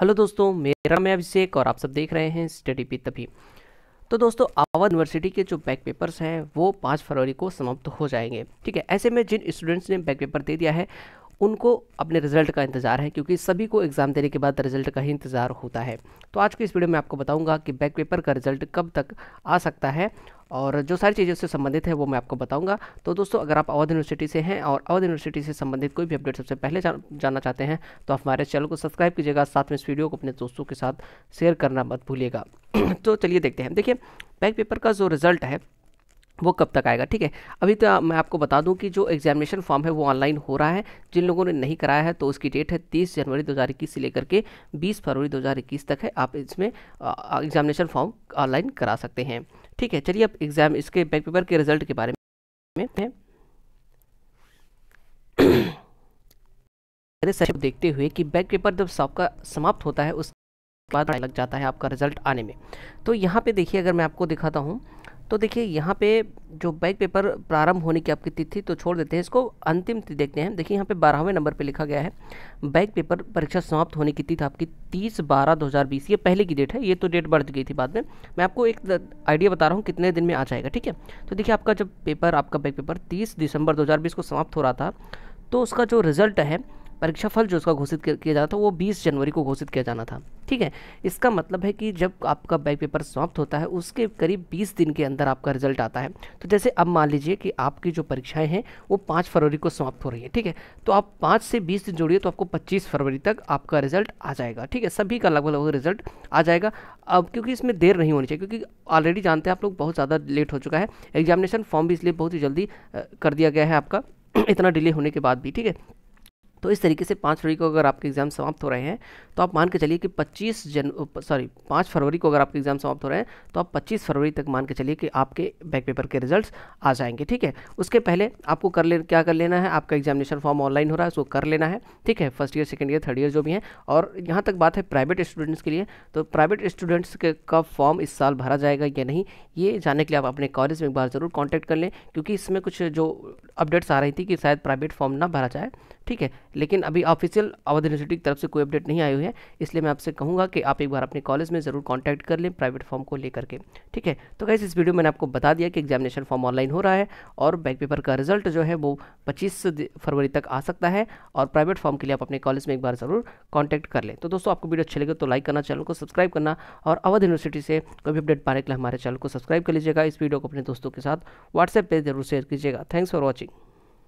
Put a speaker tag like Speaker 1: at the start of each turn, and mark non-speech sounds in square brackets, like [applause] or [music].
Speaker 1: hello दोस्तों मेरा मैं अभिषेक और आप सब देख रहे हैं स्टडी पी तभी तो दोस्तों आवा यूनिवर्सिटी के जो बैक पेपर्स हैं वो पाँच फरवरी को समाप्त हो जाएंगे ठीक है ऐसे में जिन स्टूडेंट्स ने बैक पेपर दे दिया है उनको अपने रिजल्ट का इंतज़ार है क्योंकि सभी को एग्ज़ाम देने के बाद रिजल्ट का ही इंतज़ार होता है तो आज के इस वीडियो में आपको बताऊंगा कि बैक पेपर का रिजल्ट कब तक आ सकता है और जो सारी चीज़ें उससे संबंधित है वो मैं आपको बताऊंगा तो दोस्तों अगर आप अवध यूनिवर्सिटी से हैं और अवध यूनिवर्सिटी से संबंधित कोई भी अपडेट सबसे पहले जान, जानना चाहते हैं तो आप हमारे चैनल को सब्सक्राइब कीजिएगा साथ में इस वीडियो को अपने दोस्तों के साथ शेयर करना मत भूलिएगा [clears throat] तो चलिए देखते हैं देखिए बैक पेपर का जो रिजल्ट है वो कब तक आएगा ठीक है अभी तो मैं आपको बता दूं कि जो एग्जामिनेशन फॉर्म है वो ऑनलाइन हो रहा है जिन लोगों ने नहीं कराया है तो उसकी डेट है 30 जनवरी 2021 से लेकर के 20 फरवरी 2021 तक है आप इसमें एग्जामिनेशन फॉर्म ऑनलाइन करा सकते हैं ठीक है चलिए अब एग्जाम इसके बैक पेपर के रिजल्ट के बारे में देखते हुए कि बैक पेपर जब सबका समाप्त होता है उस बाद लग जाता है आपका रिजल्ट आने में तो यहाँ पे देखिए अगर मैं आपको दिखाता हूँ तो देखिए यहाँ पे जो बैक पेपर प्रारंभ होने की आपकी तिथि तो छोड़ देते हैं इसको अंतिम तिथि देखते हैं देखिए यहाँ पे बारहवें नंबर पे लिखा गया है बैक पेपर परीक्षा समाप्त होने की तिथि आपकी तीस बारह दो हज़ार बीस ये पहले की डेट है ये तो डेट बढ़ गई थी बाद में मैं आपको एक आइडिया बता रहा हूँ कितने दिन में आ जाएगा ठीक है तो देखिए आपका जब पेपर आपका बैक पेपर तीस दिसंबर दो को समाप्त हो रहा था तो उसका जो रिज़ल्ट है परीक्षाफल जो उसका घोषित किया जाना था वो बीस जनवरी को घोषित किया जाना था ठीक है इसका मतलब है कि जब आपका बैक पेपर समाप्त होता है उसके करीब बीस दिन के अंदर आपका रिजल्ट आता है तो जैसे अब मान लीजिए कि आपकी जो परीक्षाएँ हैं वो पाँच फरवरी को समाप्त हो रही है ठीक है तो आप पाँच से बीस दिन जोड़िए तो आपको पच्चीस फरवरी तक आपका रिजल्ट आ जाएगा ठीक है सभी का लगभग लगभग रिजल्ट आ जाएगा अब क्योंकि इसमें देर नहीं होनी चाहिए क्योंकि ऑलरेडी जानते हैं आप लोग बहुत ज़्यादा लेट हो चुका है एग्जामिनेशन फॉर्म भी इसलिए बहुत ही जल्दी कर दिया गया है आपका [clears throat] इतना डिले होने के बाद भी ठीक है तो इस तरीके से पाँच फरवरी को अगर आपके एग्ज़ाम समाप्त हो रहे हैं तो आप मान के चलिए कि 25 जन सॉरी पाँच फरवरी को अगर आपके एग्ज़ाम समाप्त हो रहे हैं तो आप 25 फरवरी तक मान के चलिए कि आपके बैक पेपर के रिजल्ट्स आ जाएंगे ठीक है उसके पहले आपको कर ले क्या कर लेना है आपका एग्जामिनेशन फॉर्म ऑनलाइन हो रहा है उसको कर लेना है ठीक है first year second year third year जो भी है और यहाँ तक बात है प्राइवेट स्टूडेंट्स के लिए तो प्राइवेट स्टूडेंट्स के का फॉर्म इस साल भरा जाएगा या नहीं ये जानने के लिए आप अपने कॉलेज में एक बार ज़रूर कॉन्टैक्ट कर लें क्योंकि इसमें कुछ जो अपडेट्स आ रही थी कि शायद प्राइवेट फॉर्म ना भरा जाए ठीक है लेकिन अभी ऑफिशियल अवध यूनिवर्सिटी की तरफ से कोई अपडेट नहीं आई हुई है इसलिए मैं आपसे कहूँगा कि आप एक बार अपने कॉलेज में ज़रूर कॉन्टैक्ट कर लें प्राइवेट फॉर्म को लेकर के ठीक है तो कैसे इस वीडियो में मैंने आपको बता दिया कि एग्जामिनेशन फॉर्म ऑनलाइन हो रहा है और बैक पेपर का रिजल्ट जो है वो पच्चीस फरवरी तक आ सकता है और प्राइवेट फॉर्म के लिए आप अपने कॉलेज में एक बार ज़रूर कॉन्टैक्ट कर लें तो दोस्तों आपको वीडियो अच्छी लगे तो लाइक करना चैनल को सब्सक्राइब करना और अवध यूनिवर्सिटी से कोई भी अपडेट पाने के लिए हमारे चैनल को सब्सक्राइब कर लीजिएगा इस वीडियो को अपने दोस्तों के साथ व्हाट्सएप पर जरूर शेयर कीजिएगा थैंक्स फॉर वॉचिंग